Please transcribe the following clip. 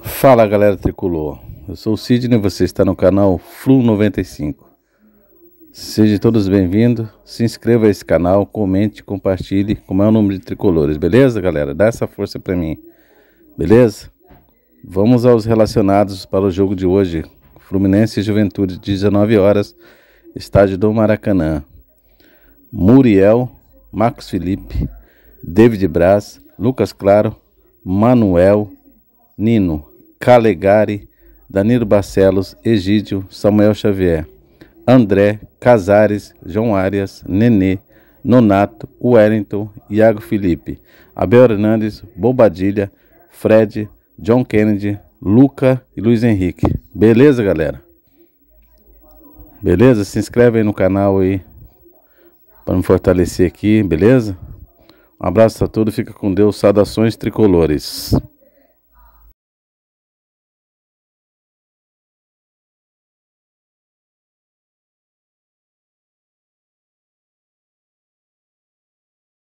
Fala galera tricolor, eu sou o Sidney e você está no canal Flu 95. Sejam todos bem-vindos, se inscreva a esse canal, comente, compartilhe como é o número de tricolores, beleza galera? Dá essa força para mim, beleza? Vamos aos relacionados para o jogo de hoje, Fluminense e Juventude, 19 horas, estádio do Maracanã. Muriel, Marcos Felipe, David Braz, Lucas Claro, Manuel, Nino, Calegari, Danilo Barcelos, Egídio, Samuel Xavier, André, Casares, João Arias, Nenê, Nonato, Wellington, Iago Felipe, Abel Hernandes, Bobadilha, Fred, John Kennedy, Luca e Luiz Henrique. Beleza, galera? Beleza? Se inscreve aí no canal aí para me fortalecer aqui, beleza? Um abraço a todos, fica com Deus, saudações tricolores.